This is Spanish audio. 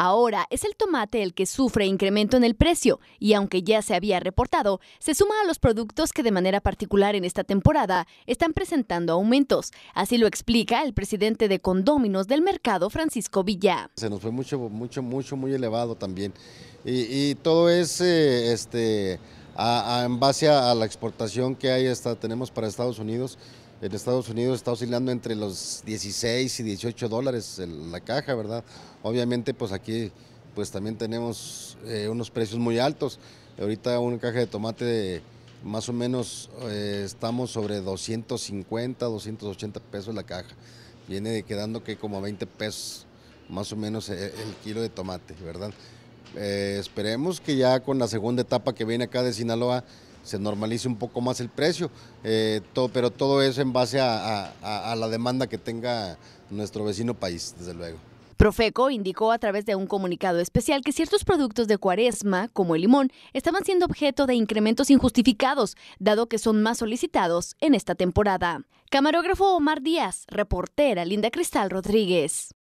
Ahora es el tomate el que sufre incremento en el precio y aunque ya se había reportado, se suma a los productos que de manera particular en esta temporada están presentando aumentos. Así lo explica el presidente de Condóminos del mercado, Francisco Villa. Se nos fue mucho, mucho, mucho, muy elevado también. Y, todo es eh, este, en base a, la exportación que hay hasta tenemos para Estados Unidos. En Estados Unidos está oscilando entre los 16 y 18 dólares la caja, ¿verdad? Obviamente, pues aquí pues también tenemos eh, unos precios muy altos. Ahorita una caja de tomate más o menos eh, estamos sobre 250, 280 pesos la caja. Viene quedando que como 20 pesos más o menos eh, el kilo de tomate, ¿verdad? Eh, esperemos que ya con la segunda etapa que viene acá de Sinaloa se normalice un poco más el precio, eh, pero todo es en base a, a la demanda que tenga nuestro vecino país, desde luego. Profeco indicó a través de un comunicado especial que ciertos productos de cuaresma, como el limón, estaban siendo objeto de incrementos injustificados, dado que son más solicitados en esta temporada. Camarógrafo Omar Díaz, reportera Linda Cristal Rodríguez.